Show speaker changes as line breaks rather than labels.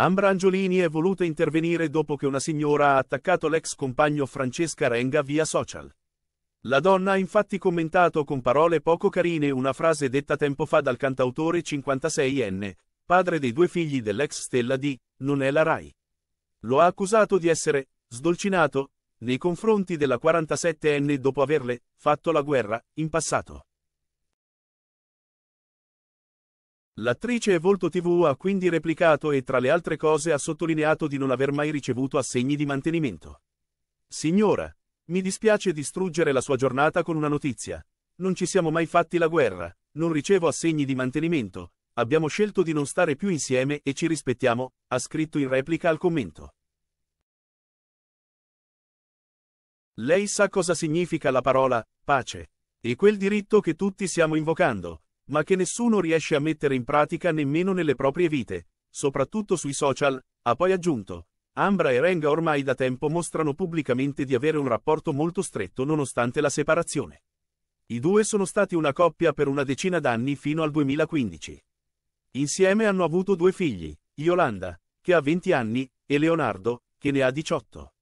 Ambra Angiolini è voluta intervenire dopo che una signora ha attaccato l'ex compagno Francesca Renga via social. La donna ha infatti commentato con parole poco carine una frase detta tempo fa dal cantautore 56enne, padre dei due figli dell'ex stella di Non è la Rai. Lo ha accusato di essere sdolcinato nei confronti della 47enne dopo averle fatto la guerra in passato. L'attrice Volto TV ha quindi replicato e tra le altre cose ha sottolineato di non aver mai ricevuto assegni di mantenimento. Signora, mi dispiace distruggere la sua giornata con una notizia. Non ci siamo mai fatti la guerra, non ricevo assegni di mantenimento, abbiamo scelto di non stare più insieme e ci rispettiamo, ha scritto in replica al commento. Lei sa cosa significa la parola pace e quel diritto che tutti stiamo invocando, ma che nessuno riesce a mettere in pratica nemmeno nelle proprie vite, soprattutto sui social, ha poi aggiunto. Ambra e Renga ormai da tempo mostrano pubblicamente di avere un rapporto molto stretto nonostante la separazione. I due sono stati una coppia per una decina d'anni fino al 2015. Insieme hanno avuto due figli, Yolanda, che ha 20 anni, e Leonardo, che ne ha 18.